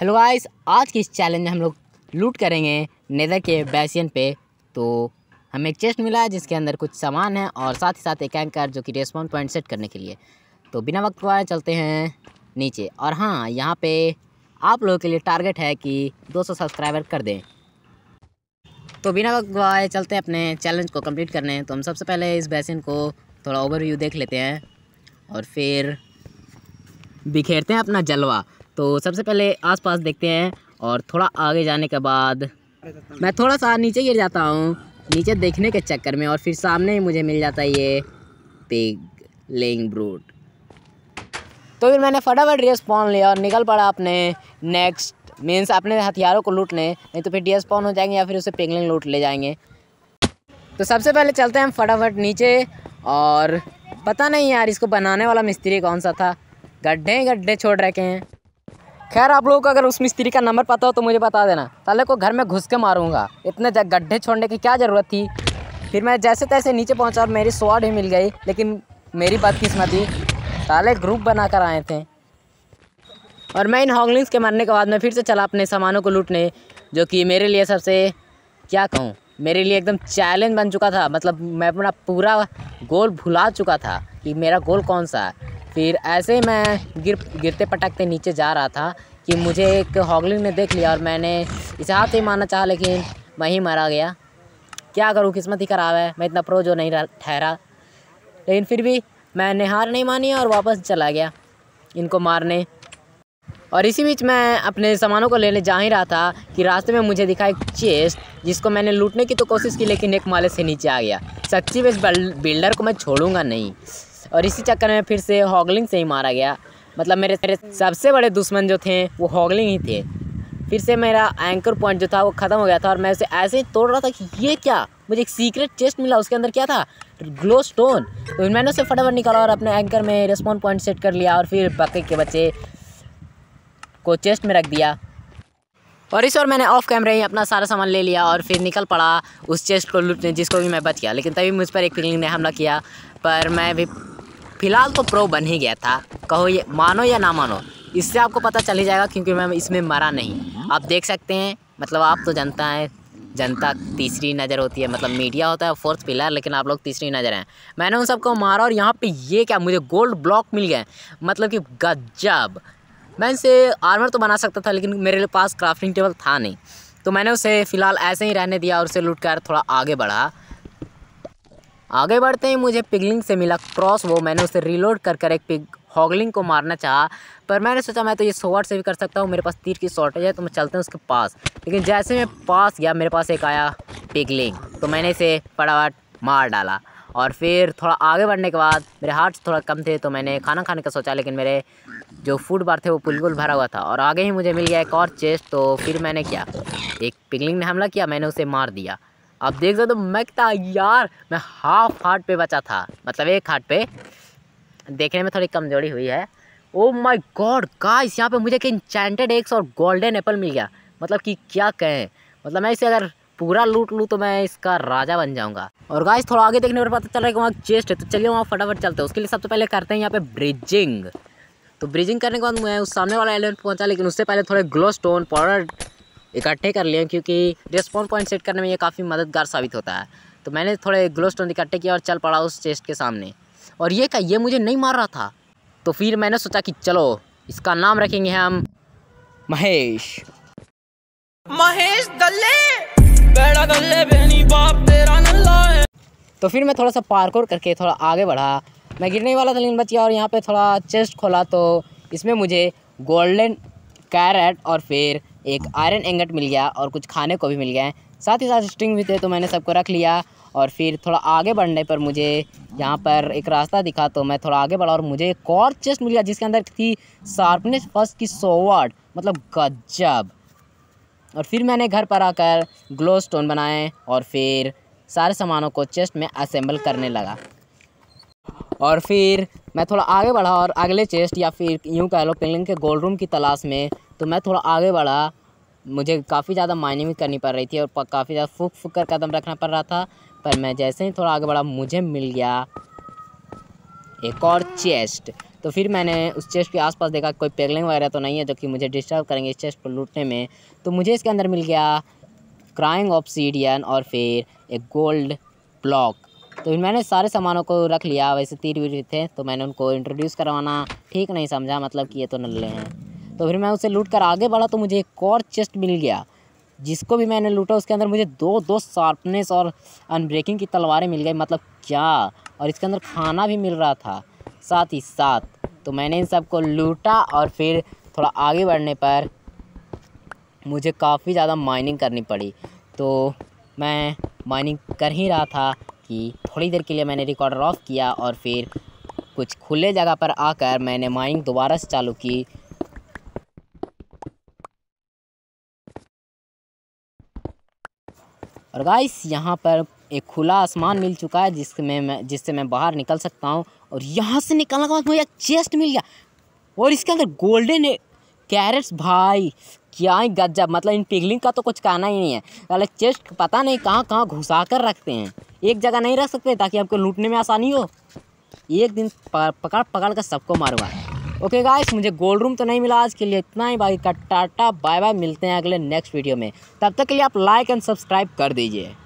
Hello guys आज की इस चैलेंज में हम लोग लूट करेंगे नेदर के बैसियन पे तो हमें एक चेस्ट मिला है जिसके अंदर कुछ सामान है और साथ ही साथ एक एंकर जो कि रेस्पॉन्ड पॉइंट सेट करने के लिए तो बिना वक्त गवाए चलते हैं नीचे और हाँ यहाँ पे आप लोगों के लिए टारगेट है कि 200 सब्सक्राइबर कर दें तो बिना वक्त वाए चलते हैं अपने चैलेंज को कम्प्लीट करने तो हम सबसे पहले इस बैसिन को थोड़ा ओवरव्यू देख लेते हैं और फिर बिखेरते हैं अपना जलवा तो सबसे पहले आसपास देखते हैं और थोड़ा आगे जाने के बाद मैं थोड़ा सा नीचे गिर जाता हूँ नीचे देखने के चक्कर में और फिर सामने ही मुझे मिल जाता है ये पिग लेंग ब्रूट तो फिर मैंने फटाफट डी स्पॉन लिया और निकल पड़ा अपने नेक्स्ट मीन्स अपने हथियारों को लूटने नहीं तो फिर डी स्पॉन हो जाएंगे या फिर उसे पिंगलिंग लूट ले जाएंगे तो सबसे पहले चलते हैं हम फटाफट नीचे और पता नहीं यार इसको बनाने वाला मिस्त्री कौन सा था गड्ढे गड्ढे छोड़ रखे हैं खैर आप लोगों को अगर उस मिस्त्री का नंबर पता हो तो मुझे बता देना ताले को घर में घुस के मारूंगा इतने गड्ढे छोड़ने की क्या ज़रूरत थी फिर मैं जैसे तैसे नीचे पहुंचा और मेरी स्वाड ही मिल गई लेकिन मेरी बदकिस्मती ताले ग्रुप बना कर आए थे और मैं इन हॉगलिंग्स के मरने के बाद मैं फिर से चला अपने सामानों को लूटने जो कि मेरे लिए सबसे क्या कहूँ मेरे लिए एकदम चैलेंज बन चुका था मतलब मैं अपना पूरा गोल भुला चुका था कि मेरा गोल कौन सा है फिर ऐसे ही मैं गिर गिरते पटकते नीचे जा रहा था कि मुझे एक हॉगलिंग ने देख लिया और मैंने इसे हाथ ही मारना चाहा लेकिन मैं ही मारा गया क्या करूँ किस्मत ही खराब है मैं इतना प्रो जो नहीं ठहरा लेकिन फिर भी मैंने हार नहीं मानी और वापस चला गया इनको मारने और इसी बीच मैं अपने सामानों को लेने जा ही रहा था कि रास्ते में मुझे दिखा एक चेस्ट जिसको मैंने लूटने की तो कोशिश की लेकिन एक माले से नीचे आ गया सच्ची में इस बिल्डर को मैं छोड़ूंगा नहीं और इसी चक्कर में फिर से हॉगलिंग से ही मारा गया मतलब मेरे मेरे सबसे बड़े दुश्मन जो थे वो हॉगलिंग ही थे फिर से मेरा एंकर पॉइंट जो था वो ख़त्म हो गया था और मैं उसे ऐसे ही तोड़ रहा था कि ये क्या मुझे एक सीक्रेट चेस्ट मिला उसके अंदर क्या था ग्लो स्टोन तो मैंने उसे फटाफट निकाला और अपने एंकर में रिस्पॉन्ड पॉइंट सेट कर लिया और फिर बाकी के बच्चे को चेस्ट में रख दिया और इस और मैंने ऑफ कैमरे ही अपना सारा सामान ले लिया और फिर निकल पड़ा उस चेस्ट को लूटने जिसको भी मैं बच गया लेकिन तभी मुझ पर एक फीलिंग ने हमला किया पर मैं भी फिलहाल तो प्रो बन ही गया था कहो ये मानो या ना मानो इससे आपको पता चल ही जाएगा क्योंकि मैं इसमें मरा नहीं हम्म। आप देख सकते हैं मतलब आप तो जनता है जनता तीसरी नज़र होती है मतलब मीडिया होता है फोर्थ पिलर लेकिन आप लोग तीसरी नज़र हैं मैंने उन सबको मारा और यहाँ पे ये क्या मुझे गोल्ड ब्लॉक मिल गए मतलब कि गजब मैं इसे आर्मर तो बना सकता था लेकिन मेरे पास क्राफ्टिंग टेबल था नहीं तो मैंने उसे फ़िलहाल ऐसे ही रहने दिया और उसे लूट कर थोड़ा आगे बढ़ा आगे बढ़ते ही मुझे पिगलिंग से मिला क्रॉस वो मैंने उसे रिलोड कर कर एक पिग हॉगलिंग को मारना चाहा पर मैंने सोचा मैं तो ये सोवर्ड से भी कर सकता हूँ मेरे पास तीर की शॉर्टेज है तो मैं चलते हैं उसके पास लेकिन जैसे मैं पास गया मेरे पास एक आया पिगलिंग तो मैंने इसे फटाफट मार डाला और फिर थोड़ा आगे बढ़ने के बाद मेरे हार्ट थोड़ा कम थे तो मैंने खाना खाने का सोचा लेकिन मेरे जो फूड बार थे वो बिल्कुल भरा हुआ था और आगे ही मुझे मिल गया एक और चेस्ट तो फिर मैंने क्या एक पिगलिंग ने हमला किया मैंने उसे मार दिया आप देख सकते हो तो मैं यार मैं हाफ हार्ट पे बचा था मतलब एक हार्ट पे देखने में थोड़ी कमजोरी हुई है ओ माई गॉड गाइस यहाँ पे मुझे कि इंचेंटेड एग्स और गोल्डन एप्पल मिल गया मतलब कि क्या कहें मतलब मैं इसे अगर पूरा लूट लूँ तो मैं इसका राजा बन जाऊँगा और गाइस थोड़ा आगे देखने पर पता चल रहा है कि वहाँ चेस्ट है तो चलिए वहाँ फटाफट चलते हैं उसके लिए सबसे पहले करते हैं यहाँ पे ब्रिजिंग तो ब्रिजिंग करने के बाद मैं उस सामने वाला एलिमेंट पहुँचा लेकिन उससे पहले थोड़े ग्लो स्टोन पाउडर इकट्ठे कर लिए क्योंकि रेस्पॉन्स पॉइंट सेट करने में ये काफ़ी मददगार साबित होता है तो मैंने थोड़े ग्लो स्टोन इकट्ठे किया और चल पड़ा उस चेस्ट के सामने और ये क्या ये मुझे नहीं मार रहा था तो फिर मैंने सोचा कि चलो इसका नाम रखेंगे हम महेश महेश दल्ले बेड़ा दल्ले बेनी बाप तेरा नल्ला है तो फिर मैं थोड़ा सा पार्कोर करके थोड़ा आगे बढ़ा मैं गिरने वाला था लेकिन बच गया और यहाँ पे थोड़ा चेस्ट खोला तो इसमें मुझे गोल्डन कैरेट और फिर एक आयरन एंगट मिल गया और कुछ खाने को भी मिल गया है साथ ही साथ स्ट्रिंग भी थे तो मैंने सबको रख लिया और फिर थोड़ा आगे बढ़ने पर मुझे यहाँ पर एक रास्ता दिखा तो मैं थोड़ा आगे बढ़ा और मुझे एक और चेस्ट मिल गया जिसके अंदर थी शार्पनेस फर्स्ट की सोवर्ड मतलब गजब और फिर मैंने घर पर आकर ग्लो स्टोन बनाए और फिर सारे सामानों को चेस्ट में असेंबल करने लगा और फिर मैं थोड़ा आगे बढ़ा और अगले चेस्ट या फिर यूँ कह लो पिलिंग के गोल्ड रूम की तलाश में तो मैं थोड़ा आगे बढ़ा मुझे काफ़ी ज़्यादा माइनिंग भी करनी पड़ रही थी और काफ़ी ज़्यादा फूक फूक कर कदम रखना पड़ रहा था पर मैं जैसे ही थोड़ा आगे बढ़ा मुझे मिल गया एक और चेस्ट तो फिर मैंने उस चेस्ट के आसपास देखा कोई पेगलिंग वगैरह तो नहीं है जो कि मुझे डिस्टर्ब करेंगे इस चेस्ट को लूटने में तो मुझे इसके अंदर मिल गया क्राइंग ऑफ सीडियन और फिर एक गोल्ड ब्लॉक तो मैंने सारे सामानों को रख लिया वैसे तीर वीर थे तो मैंने उनको इंट्रोड्यूस करवाना ठीक नहीं समझा मतलब कि ये तो नल्ले हैं तो फिर मैं उसे लूट कर आगे बढ़ा तो मुझे एक और चेस्ट मिल गया जिसको भी मैंने लूटा उसके अंदर मुझे दो दो शार्पनेस और अनब्रेकिंग की तलवारें मिल गई मतलब क्या और इसके अंदर खाना भी मिल रहा था साथ ही साथ तो मैंने इन सबको लूटा और फिर थोड़ा आगे बढ़ने पर मुझे काफ़ी ज़्यादा माइनिंग करनी पड़ी तो मैं माइनिंग कर ही रहा था कि थोड़ी देर के लिए मैंने रिकॉर्डर ऑफ किया और फिर कुछ खुले जगह पर आकर मैंने माइनिंग दोबारा से चालू की और गाइस यहाँ पर एक खुला आसमान मिल चुका है जिसमें मैं जिससे मैं बाहर निकल सकता हूँ और यहाँ से निकलने के बाद मुझे एक चेस्ट मिल गया और इसके अंदर गोल्डन कैरेट्स भाई क्या ही गजब मतलब इन पिगलिंग का तो कुछ कहना ही नहीं है पहले चेस्ट पता नहीं कहाँ कहाँ घुसा कर रखते हैं एक जगह नहीं रख सकते ताकि आपको लूटने में आसानी हो एक दिन पकड़ पकड़ कर सबको मारूंगा ओके गाइस मुझे गोल्ड रूम तो नहीं मिला आज के लिए इतना ही बाकी का टाटा बाय बाय मिलते हैं अगले नेक्स्ट वीडियो में तब तक के लिए आप लाइक एंड सब्सक्राइब कर दीजिए